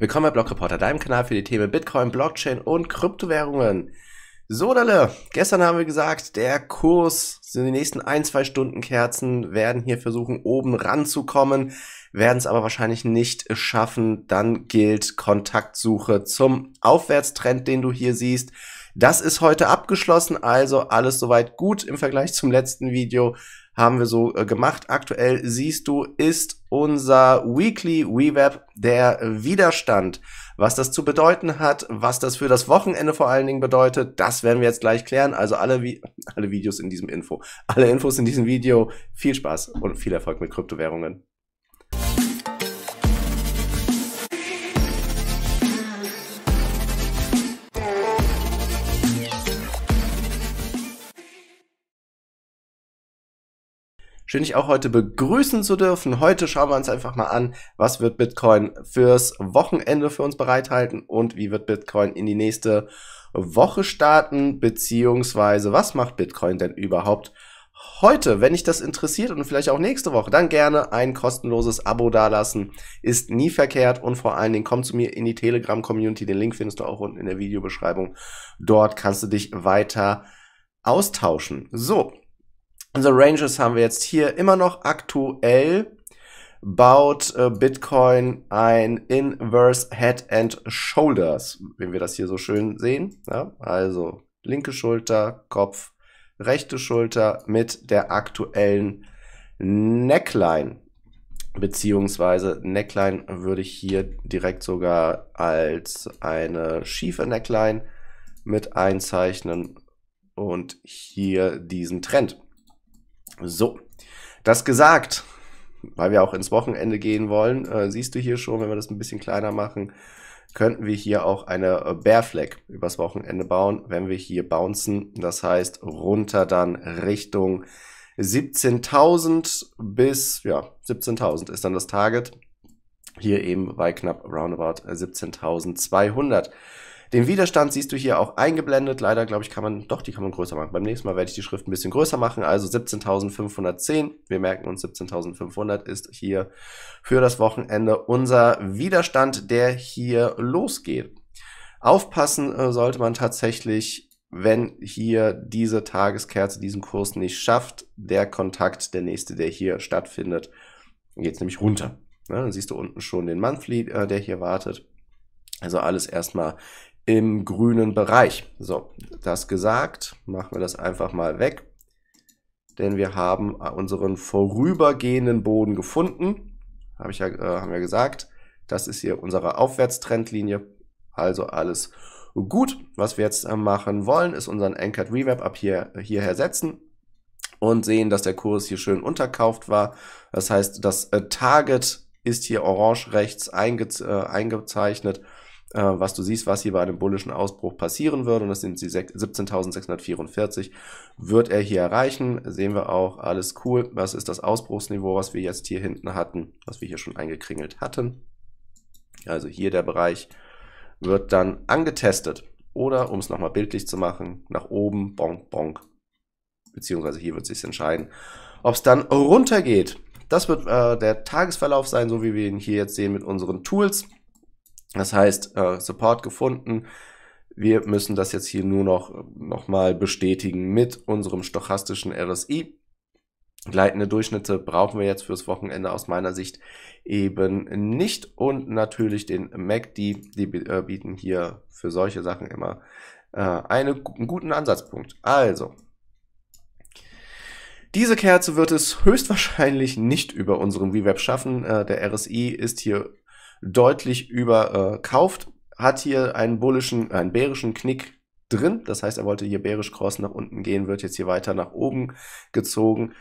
Willkommen bei Blog deinem Kanal für die Themen Bitcoin, Blockchain und Kryptowährungen. So, Dalle, gestern haben wir gesagt, der Kurs, in den nächsten ein, zwei Stunden Kerzen werden hier versuchen, oben ranzukommen, werden es aber wahrscheinlich nicht schaffen. Dann gilt Kontaktsuche zum Aufwärtstrend, den du hier siehst. Das ist heute abgeschlossen, also alles soweit gut im Vergleich zum letzten Video haben wir so äh, gemacht. Aktuell siehst du, ist unser Weekly Weweb der Widerstand. Was das zu bedeuten hat, was das für das Wochenende vor allen Dingen bedeutet, das werden wir jetzt gleich klären. Also alle, Vi alle Videos in diesem Info, alle Infos in diesem Video. Viel Spaß und viel Erfolg mit Kryptowährungen. Schön, dich auch heute begrüßen zu dürfen. Heute schauen wir uns einfach mal an, was wird Bitcoin fürs Wochenende für uns bereithalten und wie wird Bitcoin in die nächste Woche starten, beziehungsweise was macht Bitcoin denn überhaupt heute? Wenn dich das interessiert und vielleicht auch nächste Woche, dann gerne ein kostenloses Abo dalassen. Ist nie verkehrt und vor allen Dingen komm zu mir in die Telegram-Community. Den Link findest du auch unten in der Videobeschreibung. Dort kannst du dich weiter austauschen. So, The Ranges haben wir jetzt hier immer noch aktuell baut äh, Bitcoin ein Inverse Head and Shoulders, wenn wir das hier so schön sehen. Ja? Also linke Schulter, Kopf, rechte Schulter mit der aktuellen Neckline. Beziehungsweise Neckline würde ich hier direkt sogar als eine schiefe Neckline mit einzeichnen und hier diesen Trend. So, das gesagt, weil wir auch ins Wochenende gehen wollen, äh, siehst du hier schon, wenn wir das ein bisschen kleiner machen, könnten wir hier auch eine äh, Bear Flag übers Wochenende bauen, wenn wir hier bouncen. Das heißt, runter dann Richtung 17.000 bis, ja, 17.000 ist dann das Target. Hier eben bei knapp roundabout 17.200. Äh, den Widerstand siehst du hier auch eingeblendet. Leider, glaube ich, kann man, doch, die kann man größer machen. Beim nächsten Mal werde ich die Schrift ein bisschen größer machen. Also 17.510. Wir merken uns, 17.500 ist hier für das Wochenende unser Widerstand, der hier losgeht. Aufpassen äh, sollte man tatsächlich wenn hier diese Tageskerze diesen Kurs nicht schafft, der Kontakt, der nächste, der hier stattfindet, geht nämlich runter. Ja, ne, dann siehst du unten schon den Monthly, äh, der hier wartet. Also alles erstmal im grünen Bereich. So, das gesagt, machen wir das einfach mal weg, denn wir haben äh, unseren vorübergehenden Boden gefunden. Hab ich ja, äh, haben wir gesagt, das ist hier unsere Aufwärtstrendlinie, also alles gut. Was wir jetzt äh, machen wollen, ist unseren Anchored Revamp ab hier, hierher setzen und sehen, dass der Kurs hier schön unterkauft war. Das heißt, das äh, Target ist hier orange rechts einge äh, eingezeichnet äh, was du siehst, was hier bei einem bullischen Ausbruch passieren wird. Und das sind die 17.644, wird er hier erreichen. Sehen wir auch, alles cool. Was ist das Ausbruchsniveau, was wir jetzt hier hinten hatten, was wir hier schon eingekringelt hatten? Also hier der Bereich wird dann angetestet. Oder, um es nochmal bildlich zu machen, nach oben, bonk, bonk. Beziehungsweise hier wird sich entscheiden, ob es dann runtergeht. Das wird äh, der Tagesverlauf sein, so wie wir ihn hier jetzt sehen mit unseren Tools. Das heißt, äh, Support gefunden. Wir müssen das jetzt hier nur noch, noch mal bestätigen mit unserem stochastischen RSI. Gleitende Durchschnitte brauchen wir jetzt fürs Wochenende aus meiner Sicht eben nicht. Und natürlich den MACD, die, äh, bieten hier für solche Sachen immer äh, einen guten Ansatzpunkt. Also, diese Kerze wird es höchstwahrscheinlich nicht über unseren VWAP schaffen. Äh, der RSI ist hier deutlich überkauft, äh, hat hier einen bullischen, äh, einen bärischen Knick drin. Das heißt, er wollte hier bärisch Cross nach unten gehen, wird jetzt hier weiter nach oben gezogen.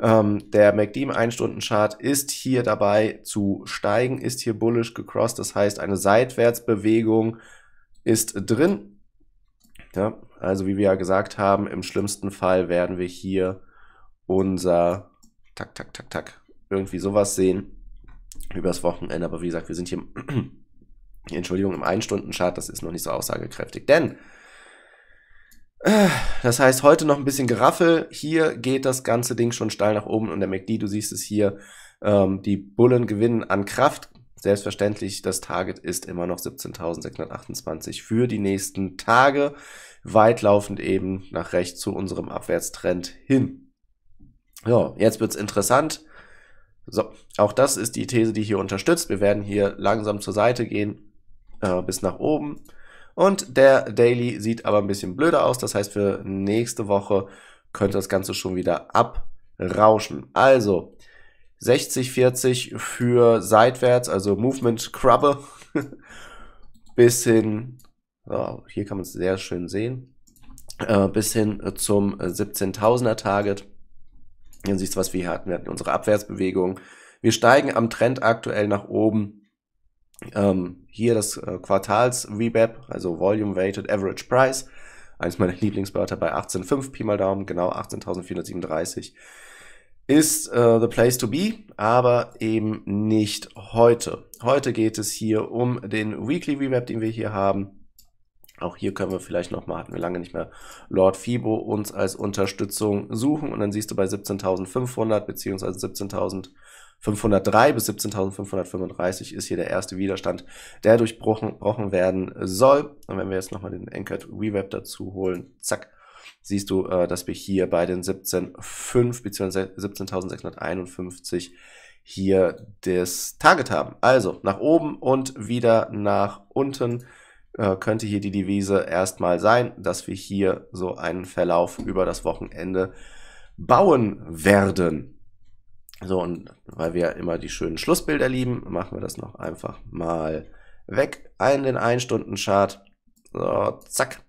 Ähm, der MACD im 1-Stunden-Chart ist hier dabei zu steigen, ist hier bullisch gecrossed. Das heißt, eine Seitwärtsbewegung ist drin. Ja, also wie wir ja gesagt haben, im schlimmsten Fall werden wir hier unser tak, tak, tak, tak, irgendwie sowas sehen übers Wochenende. Aber wie gesagt, wir sind hier, im Entschuldigung, im ein chart Das ist noch nicht so aussagekräftig. Denn, äh, das heißt, heute noch ein bisschen Geraffel. Hier geht das ganze Ding schon steil nach oben. Und der MACD, du siehst es hier, ähm, die Bullen gewinnen an Kraft. Selbstverständlich, das Target ist immer noch 17.628 für die nächsten Tage, weitlaufend eben nach rechts zu unserem Abwärtstrend hin. Ja, jetzt wird's interessant. So, auch das ist die These, die hier unterstützt. Wir werden hier langsam zur Seite gehen, äh, bis nach oben. Und der Daily sieht aber ein bisschen blöder aus. Das heißt, für nächste Woche könnte das Ganze schon wieder abrauschen. Also 60-40 für seitwärts, also Movement Scrubbe, bis hin, oh, hier kann man es sehr schön sehen, äh, bis hin zum 17.000er Target. Hier siehst du, was wir hier hatten. Wir hatten unsere Abwärtsbewegung. Wir steigen am Trend aktuell nach oben. Ähm, hier das äh, Quartals-VWAP, also Volume Weighted Average Price. Eines meiner Lieblingswörter bei 18,5 Pi mal Daumen, genau 18.437 ist äh, the place to be, aber eben nicht heute. Heute geht es hier um den Weekly Rewrap, den wir hier haben. Auch hier können wir vielleicht nochmal, hatten wir lange nicht mehr, Lord Fibo uns als Unterstützung suchen. Und dann siehst du bei 17.500 bzw. 17.503 bis 17.535 ist hier der erste Widerstand, der durchbrochen werden soll. Und wenn wir jetzt nochmal den Anchored Reweb dazu holen, zack, siehst du, äh, dass wir hier bei den 17.5 bzw. 17.651 hier das Target haben. Also nach oben und wieder nach unten. Äh, könnte hier die Devise erstmal sein, dass wir hier so einen Verlauf über das Wochenende bauen werden. So, und weil wir immer die schönen Schlussbilder lieben, machen wir das noch einfach mal weg. Ein den 1-Stunden-Chart. So, zack.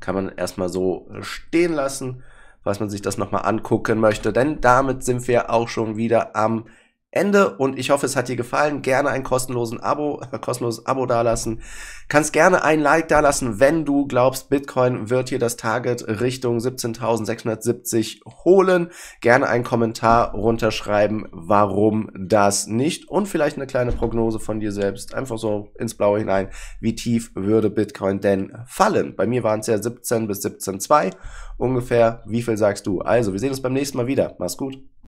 Kann man erstmal so stehen lassen, falls man sich das nochmal angucken möchte. Denn damit sind wir auch schon wieder am Ende und ich hoffe, es hat dir gefallen. Gerne ein kostenlosen Abo, kostenloses Abo dalassen. Kannst gerne ein Like dalassen, wenn du glaubst, Bitcoin wird hier das Target Richtung 17.670 holen. Gerne einen Kommentar runterschreiben, warum das nicht und vielleicht eine kleine Prognose von dir selbst, einfach so ins Blaue hinein. Wie tief würde Bitcoin denn fallen? Bei mir waren es ja 17 bis 17,2 ungefähr. Wie viel sagst du? Also, wir sehen uns beim nächsten Mal wieder. Mach's gut.